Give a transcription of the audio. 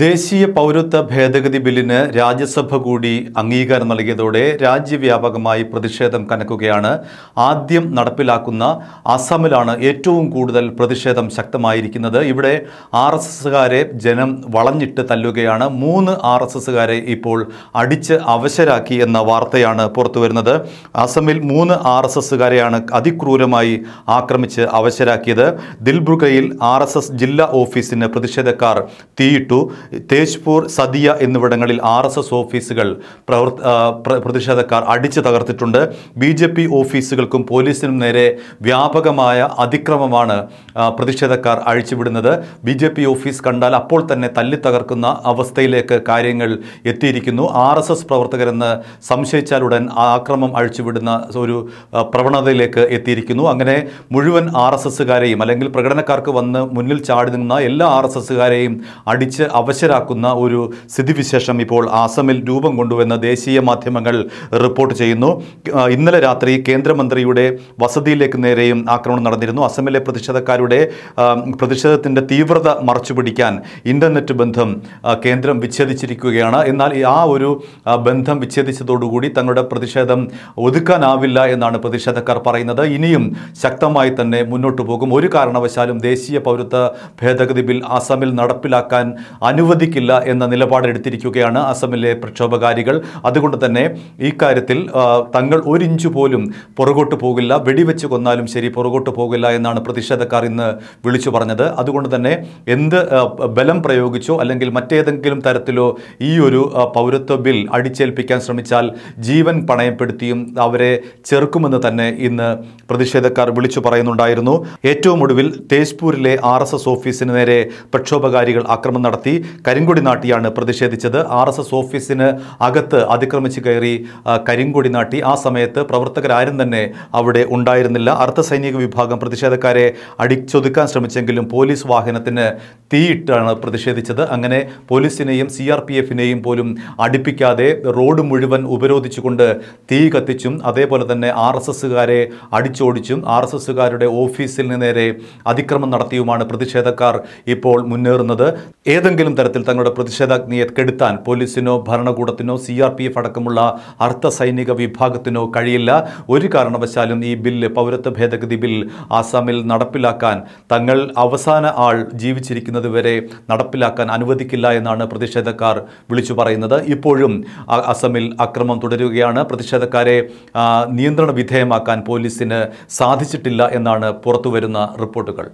ദേശീയ പൗരത്വ ഭേദഗതി ബില്ലിന് രാജ്യസഭ കൂടി അംഗീകാരം നൽകിയതോടെ രാജ്യവ്യാപകമായി പ്രതിഷേധം കനക്കുകയാണ് ആദ്യം നടപ്പിലാക്കുന്ന അസമിലാണ് ഏറ്റവും കൂടുതൽ പ്രതിഷേധം ശക്തമായിരിക്കുന്നത് ഇവിടെ ആർ എസ് എസ്സുകാരെ ജനം വളഞ്ഞിട്ട് തല്ലുകയാണ് മൂന്ന് ആർ എസ് എസ്സുകാരെ ഇപ്പോൾ അടിച്ച് അവശരാക്കി എന്ന വാർത്തയാണ് പുറത്തുവരുന്നത് അസമിൽ മൂന്ന് ആർ എസ് എസ്സുകാരെയാണ് അതിക്രൂരമായി ആക്രമിച്ച് അവശരാക്കിയത് ദിൽബ്രുഗയിൽ ആർ എസ് എസ് ജില്ലാ ഓഫീസിന് പ്രതിഷേധക്കാർ തീയിട്ടു തേജ്പൂർ സദിയ എന്നിവിടങ്ങളിൽ ആർ എസ് എസ് ഓഫീസുകൾ പ്രതിഷേധക്കാർ അടിച്ചു തകർത്തിട്ടുണ്ട് ബി ജെ പി ഓഫീസുകൾക്കും പോലീസിനും നേരെ വ്യാപകമായ അതിക്രമമാണ് പ്രതിഷേധക്കാർ അഴിച്ചുവിടുന്നത് ബി ജെ പി ഓഫീസ് കണ്ടാൽ അപ്പോൾ തന്നെ തല്ലി തകർക്കുന്ന അവസ്ഥയിലേക്ക് കാര്യങ്ങൾ എത്തിയിരിക്കുന്നു ആർ എസ് എസ് പ്രവർത്തകരെന്ന് സംശയിച്ചാലുടൻ ആക്രമം അഴിച്ചുവിടുന്ന ഒരു പ്രവണതയിലേക്ക് എത്തിയിരിക്കുന്നു അങ്ങനെ മുഴുവൻ ആർ എസ് എസുകാരെയും അല്ലെങ്കിൽ പ്രകടനക്കാർക്ക് വന്ന് മുന്നിൽ ചാടി നിന്ന എല്ലാ ആർ എസ് എസുകാരെയും അടിച്ച് അവ അവശരാക്കുന്ന ഒരു സ്ഥിതിവിശേഷം ഇപ്പോൾ ആസമിൽ രൂപം കൊണ്ടുവെന്ന് ദേശീയ മാധ്യമങ്ങൾ റിപ്പോർട്ട് ചെയ്യുന്നു ഇന്നലെ രാത്രി കേന്ദ്രമന്ത്രിയുടെ വസതിയിലേക്ക് നേരെയും ആക്രമണം നടന്നിരുന്നു അസമിലെ പ്രതിഷേധക്കാരുടെ പ്രതിഷേധത്തിൻ്റെ തീവ്രത മറച്ചുപിടിക്കാൻ ഇൻ്റർനെറ്റ് ബന്ധം കേന്ദ്രം വിച്ഛേദിച്ചിരിക്കുകയാണ് എന്നാൽ ആ ഒരു ബന്ധം വിച്ഛേദിച്ചതോടുകൂടി തങ്ങളുടെ പ്രതിഷേധം ഒതുക്കാനാവില്ല എന്നാണ് പ്രതിഷേധക്കാർ പറയുന്നത് ഇനിയും ശക്തമായി തന്നെ മുന്നോട്ട് പോകും ഒരു കാരണവശാലും ദേശീയ പൗരത്വ ഭേദഗതി ബിൽ ആസാമിൽ നടപ്പിലാക്കാൻ അനു അനുവദിക്കില്ല എന്ന നിലപാടെടുത്തിരിക്കുകയാണ് അസമിലെ പ്രക്ഷോഭകാരികൾ അതുകൊണ്ട് തന്നെ ഈ കാര്യത്തിൽ തങ്ങൾ ഒരിഞ്ചു പോലും പുറകോട്ട് പോകില്ല വെടിവെച്ച് കൊന്നാലും ശരി പുറകോട്ട് പോകില്ല എന്നാണ് പ്രതിഷേധക്കാർ ഇന്ന് വിളിച്ചു പറഞ്ഞത് അതുകൊണ്ട് തന്നെ എന്ത് ബലം പ്രയോഗിച്ചോ അല്ലെങ്കിൽ മറ്റേതെങ്കിലും തരത്തിലോ ഈ ഒരു പൗരത്വ ബിൽ അടിച്ചേൽപ്പിക്കാൻ ശ്രമിച്ചാൽ ജീവൻ പണയപ്പെടുത്തിയും അവരെ ചെറുക്കുമെന്ന് തന്നെ ഇന്ന് പ്രതിഷേധക്കാർ വിളിച്ചു പറയുന്നുണ്ടായിരുന്നു ഏറ്റവും ഒടുവിൽ തേജ്പൂരിലെ ആർ ഓഫീസിന് നേരെ പ്രക്ഷോഭകാരികൾ ആക്രമണം നടത്തി കരിങ്കൊടി നാട്ടിയാണ് പ്രതിഷേധിച്ചത് ആർ എസ് എസ് ഓഫീസിന് അകത്ത് അതിക്രമിച്ച് കയറി കരിങ്കൊടി നാട്ടി ആ സമയത്ത് പ്രവർത്തകരാരും തന്നെ അവിടെ ഉണ്ടായിരുന്നില്ല അർദ്ധസൈനിക വിഭാഗം പ്രതിഷേധക്കാരെ അടിച്ചൊതുക്കാൻ ശ്രമിച്ചെങ്കിലും പോലീസ് വാഹനത്തിന് തീയിട്ടാണ് പ്രതിഷേധിച്ചത് അങ്ങനെ പോലീസിനെയും സി ആർ പി എഫിനെയും പോലും അടുപ്പിക്കാതെ റോഡ് മുഴുവൻ ഉപരോധിച്ചുകൊണ്ട് തീ കത്തിച്ചും അതേപോലെ തന്നെ ആർ എസ് എസ്സുകാരെ അടിച്ചോടിച്ചും ആർ എസ് എസ്സുകാരുടെ ഓഫീസിന് നേരെ അതിക്രമം നടത്തിയുമാണ് പ്രതിഷേധക്കാർ ഇപ്പോൾ മുന്നേറുന്നത് ഏതെങ്കിലും ഏതെങ്കിലും തരത്തിൽ തങ്ങളുടെ പ്രതിഷേധാഗ്നിയെ കെടുത്താൻ പോലീസിനോ ഭരണകൂടത്തിനോ സി ആർ പി എഫ് അടക്കമുള്ള അർദ്ധ സൈനിക വിഭാഗത്തിനോ കഴിയില്ല ഒരു കാരണവശാലും ഈ ബില്ല് പൗരത്വ ഭേദഗതി ബിൽ ആസാമിൽ നടപ്പിലാക്കാൻ തങ്ങൾ അവസാന ആൾ ജീവിച്ചിരിക്കുന്നത് വരെ നടപ്പിലാക്കാൻ അനുവദിക്കില്ല എന്നാണ് പ്രതിഷേധക്കാർ വിളിച്ചു പറയുന്നത് ഇപ്പോഴും അസമിൽ അക്രമം തുടരുകയാണ് പ്രതിഷേധക്കാരെ നിയന്ത്രണ വിധേയമാക്കാൻ പോലീസിന് സാധിച്ചിട്ടില്ല എന്നാണ് പുറത്തുവരുന്ന റിപ്പോർട്ടുകൾ